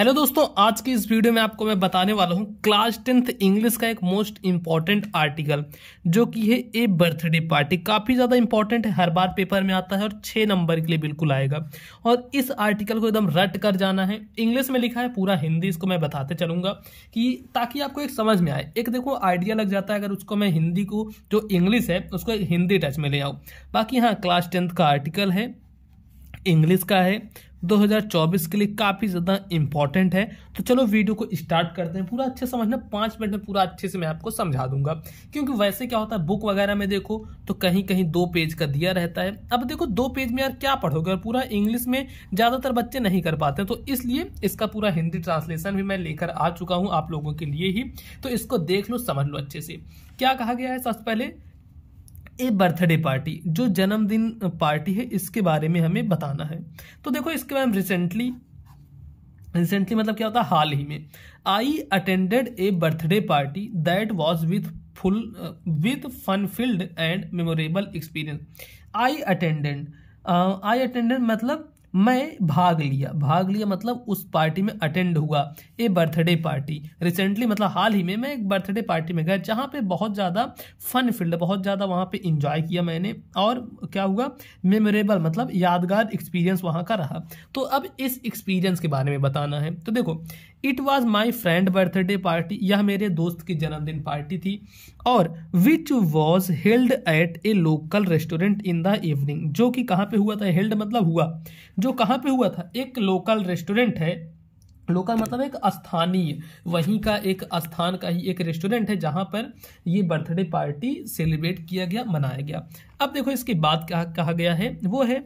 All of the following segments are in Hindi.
हेलो दोस्तों आज की इस वीडियो में आपको मैं बताने वाला हूं क्लास टेंथ इंग्लिश का एक मोस्ट इम्पॉर्टेंट आर्टिकल जो कि है ए बर्थडे पार्टी काफ़ी ज़्यादा इंपॉर्टेंट है हर बार पेपर में आता है और छः नंबर के लिए बिल्कुल आएगा और इस आर्टिकल को एकदम रट कर जाना है इंग्लिश में लिखा है पूरा हिंदी इसको मैं बताते चलूँगा कि ताकि आपको एक समझ में आए एक देखो आइडिया लग जाता है अगर उसको मैं हिंदी को जो इंग्लिश है उसको एक हिंदी टच में ले आऊँ बाकी हाँ क्लास टेंथ का आर्टिकल है इंग्लिश का है 2024 के लिए काफ़ी ज़्यादा इंपॉर्टेंट है तो चलो वीडियो को स्टार्ट करते हैं पूरा अच्छे समझना पांच मिनट में पूरा अच्छे से मैं आपको समझा दूंगा क्योंकि वैसे क्या होता है बुक वगैरह में देखो तो कहीं कहीं दो पेज का दिया रहता है अब देखो दो पेज में यार क्या पढ़ोगे और पूरा इंग्लिश में ज़्यादातर बच्चे नहीं कर पाते तो इसलिए इसका पूरा हिंदी ट्रांसलेशन भी मैं लेकर आ चुका हूँ आप लोगों के लिए ही तो इसको देख लो समझ लो अच्छे से क्या कहा गया है सबसे पहले ए बर्थडे पार्टी जो जन्मदिन पार्टी है इसके बारे में हमें बताना है तो देखो इसके बारे में रिसेंटली रिसेंटली मतलब क्या होता है हाल ही में I attended a birthday party that was with full with fun filled and memorable experience I attendant I attendant मतलब मैं भाग लिया भाग लिया मतलब उस पार्टी में अटेंड हुआ ए बर्थडे पार्टी रिसेंटली मतलब हाल ही में मैं एक बर्थडे पार्टी में गया जहाँ पे बहुत ज़्यादा फन फील्ड बहुत ज़्यादा वहाँ पे इंजॉय किया मैंने और क्या हुआ मेमोरेबल मतलब यादगार एक्सपीरियंस वहाँ का रहा तो अब इस एक्सपीरियंस के बारे में बताना है तो देखो it was my friend birthday party यह मेरे दोस्त की जन्मदिन पार्टी थी और which was held at a local restaurant in the evening जो कि कहाँ पे हुआ था हेल्ड मतलब हुआ जो कहाँ पे हुआ था एक लोकल रेस्टोरेंट है लोकल मतलब एक स्थानीय वहीं का एक स्थान का ही एक रेस्टोरेंट है जहां पर ये बर्थडे पार्टी सेलिब्रेट किया गया मनाया गया अब देखो इसके बाद क्या कहा गया है वो है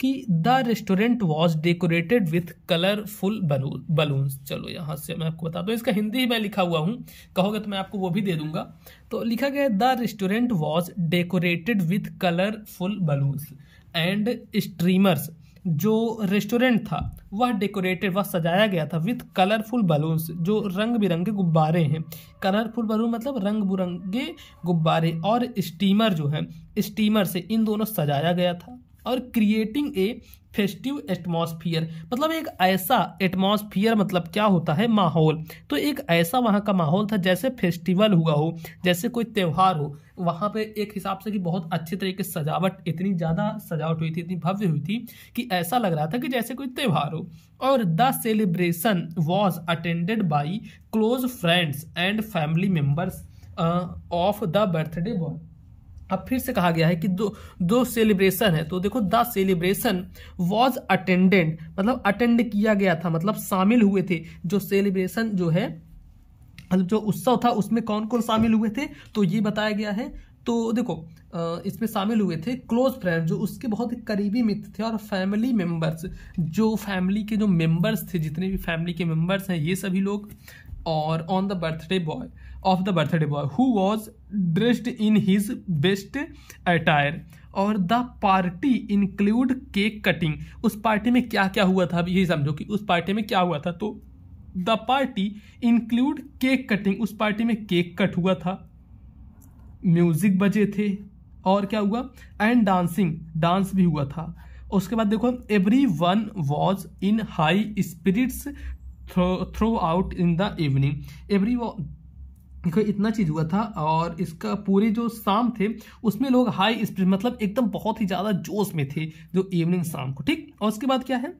कि the restaurant was decorated with colourful balloons चलो यहाँ से मैं आपको बता दूँ इसका हिंदी ही मैं लिखा हुआ हूँ कहोगे तो मैं आपको वो भी दे दूंगा तो लिखा गया the restaurant was decorated with colourful balloons and streamers जो रेस्टोरेंट था वह डेकोरेटेड वह सजाया गया था विथ कलरफुल बलून्स जो रंग बिरंगे गुब्बारे हैं कलरफुल बलून मतलब रंग बिरंगे गुब्बारे और स्टीमर जो है स्टीमर से इन दोनों सजाया गया था और क्रिएटिंग ए फेस्टिव एटमोसफियर मतलब एक ऐसा एटमोसफियर मतलब क्या होता है माहौल तो एक ऐसा वहाँ का माहौल था जैसे फेस्टिवल हुआ हो जैसे कोई त्यौहार हो वहाँ पे एक हिसाब से कि बहुत अच्छे तरीके से सजावट इतनी ज़्यादा सजावट हुई थी इतनी भव्य हुई थी कि ऐसा लग रहा था कि जैसे कोई त्यौहार हो और the celebration was attended by close friends and family members of the birthday boy अब फिर से कहा गया है कि दो दो सेलिब्रेशन है तो देखो द सेलिब्रेशन वॉज अटेंडेंट मतलब अटेंड किया गया था मतलब शामिल हुए थे जो सेलिब्रेशन जो है मतलब जो उत्सव था उसमें कौन कौन शामिल हुए थे तो ये बताया गया है तो देखो इसमें शामिल हुए थे क्लोज फ्रेंड जो उसके बहुत ही करीबी मित्र थे और फैमिली मेंबर्स जो फैमिली के जो मेंबर्स थे जितने भी फैमिली के मेंबर्स हैं ये सभी लोग और on the birthday boy of the birthday boy who was dressed in his best attire और the party include cake cutting उस पार्टी में क्या क्या हुआ था अब यही समझो कि उस पार्टी में क्या हुआ था तो the party include cake cutting उस पार्टी में केक कट हुआ था म्यूज़िक बजे थे और क्या हुआ एंड डांसिंग डांस भी हुआ था उसके बाद देखो everyone was in high spirits throw throughout in the evening every इतना चीज हुआ था और इसका पूरे जो शाम थे उसमें लोग हाई स्पीड मतलब एकदम बहुत ही ज्यादा जोश में थे जो इवनिंग शाम को ठीक और उसके बाद क्या है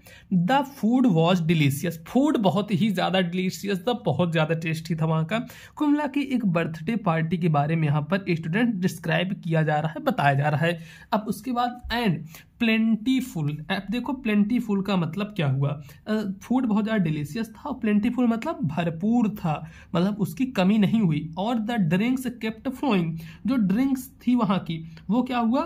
the food was delicious food बहुत ही ज्यादा डिलीशियस था बहुत ज्यादा टेस्टी था वहाँ का कुमला की एक बर्थडे पार्टी के बारे में यहाँ पर स्टूडेंट डिस्क्राइब किया जा रहा है बताया जा रहा है अब उसके बाद एंड प्लेंटीफुल ऐप देखो प्लेंटीफुल का मतलब क्या हुआ फूड बहुत ज़्यादा डिलीशियस था और प्लेंटीफुल मतलब भरपूर था मतलब उसकी कमी नहीं हुई और द ड्रिंक्स केप्ट फ्लोइंग जो ड्रिंक्स थी वहाँ की वो क्या हुआ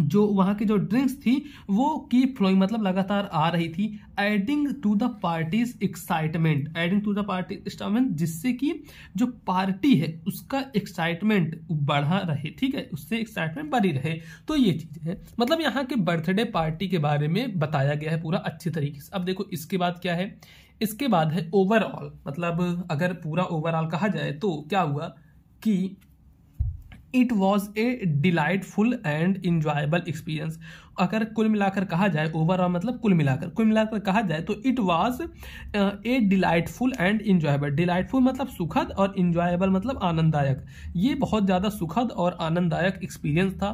जो वहाँ की जो ड्रिंक्स थी वो की फ्लोइंग मतलब लगातार आ रही थी adding to the party's excitement adding to the party excitement जिससे कि जो पार्टी है उसका एक्साइटमेंट बढ़ा रहे ठीक है उससे एक्साइटमेंट बढ़ी रहे तो ये चीज़ है मतलब यहाँ के बर्थडे पार्टी के बारे में बताया गया है पूरा अच्छे तरीके से अब देखो इसके बाद क्या है इसके बाद है ओवरऑल मतलब अगर पूरा ओवरऑल कहा जाए तो क्या हुआ कि it was a delightful and enjoyable experience अगर कुल मिलाकर कहा जाए ओवरऑल मतलब कुल मिलाकर कुल मिलाकर कहा जाए तो it was a delightful and enjoyable delightful मतलब सुखद और इन्जॉयबल मतलब आनंददायक ये बहुत ज़्यादा सुखद और आनंददायक एक्सपीरियंस था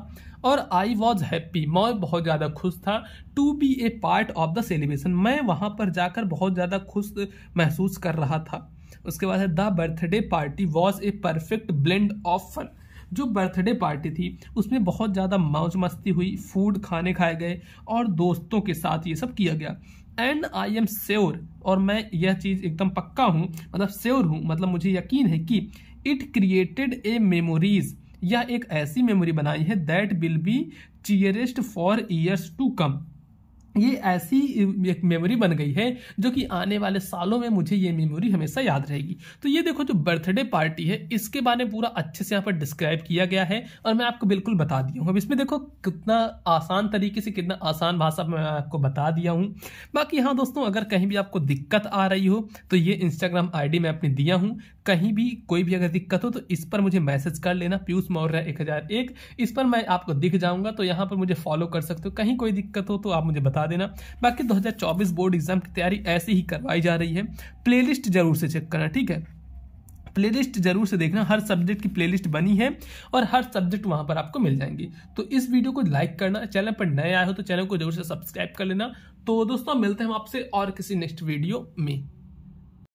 और आई वॉज हैप्पी मैं बहुत ज़्यादा खुश था to be a part of the celebration मैं वहाँ पर जाकर बहुत ज़्यादा खुश महसूस कर रहा था उसके बाद है the birthday party was a perfect blend of fun जो बर्थडे पार्टी थी उसमें बहुत ज़्यादा मौज मस्ती हुई फूड खाने खाए गए और दोस्तों के साथ ये सब किया गया एंड आई एम श्योर और मैं यह चीज़ एकदम पक्का हूँ मतलब श्योर हूँ मतलब मुझे यकीन है कि इट क्रिएटेड ए मेमोरीज या एक ऐसी मेमोरी बनाई है that will be cherished for years to come ये ऐसी एक मेमोरी बन गई है जो कि आने वाले सालों में मुझे ये मेमोरी हमेशा याद रहेगी तो ये देखो जो बर्थडे पार्टी है इसके बारे में पूरा अच्छे से यहाँ पर डिस्क्राइब किया गया है और मैं आपको बिल्कुल बता दिया हूँ अब इसमें देखो कितना आसान तरीके से कितना आसान भाषा में आपको बता दिया हूँ बाकी हाँ दोस्तों अगर कहीं भी आपको दिक्कत आ रही हो तो ये इंस्टाग्राम आई मैं अपनी दिया हूँ कहीं भी कोई भी अगर दिक्कत हो तो इस पर मुझे मैसेज कर लेना पीयूष मौर्य एक हज़ार एक इस पर मैं आपको दिख जाऊंगा तो यहाँ पर मुझे फॉलो कर सकते हो कहीं कोई दिक्कत हो तो आप मुझे बता देना बाकी 2024 बोर्ड एग्जाम की तैयारी ऐसे ही करवाई जा रही है प्लेलिस्ट जरूर से चेक करना ठीक है प्लेलिस्ट जरूर से देखना हर सब्जेक्ट की प्लेलिस्ट बनी है और हर सब्जेक्ट वहां पर आपको मिल जाएंगी तो इस वीडियो को लाइक करना चैनल पर नए आए हो तो चैनल को जरूर से सब्सक्राइब कर लेना तो दोस्तों मिलते हैं हम आपसे और किसी नेक्स्ट वीडियो में